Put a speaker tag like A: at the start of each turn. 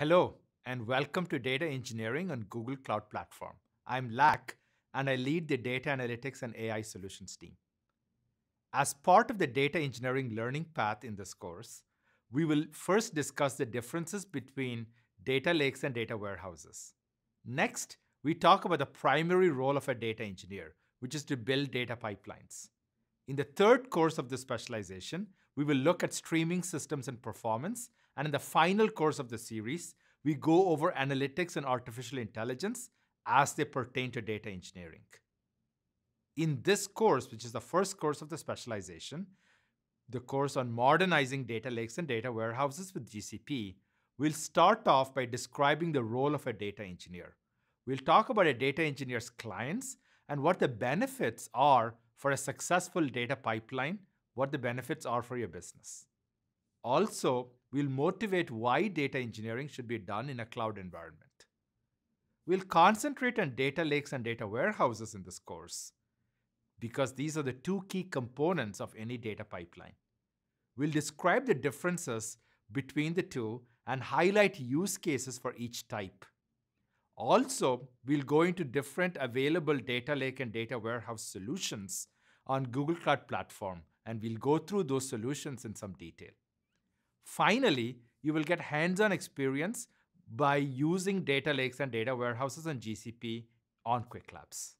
A: Hello, and welcome to Data Engineering on Google Cloud Platform. I'm Lac, and I lead the Data Analytics and AI Solutions team. As part of the data engineering learning path in this course, we will first discuss the differences between data lakes and data warehouses. Next, we talk about the primary role of a data engineer, which is to build data pipelines. In the third course of this specialization, we will look at streaming systems and performance, and in the final course of the series, we go over analytics and artificial intelligence as they pertain to data engineering. In this course, which is the first course of the specialization, the course on modernizing data lakes and data warehouses with GCP, we'll start off by describing the role of a data engineer. We'll talk about a data engineer's clients and what the benefits are for a successful data pipeline, what the benefits are for your business. Also, we'll motivate why data engineering should be done in a cloud environment. We'll concentrate on data lakes and data warehouses in this course because these are the two key components of any data pipeline. We'll describe the differences between the two and highlight use cases for each type. Also, we'll go into different available data lake and data warehouse solutions on Google Cloud Platform, and we'll go through those solutions in some detail. Finally, you will get hands-on experience by using data lakes and data warehouses on GCP on QuickLabs.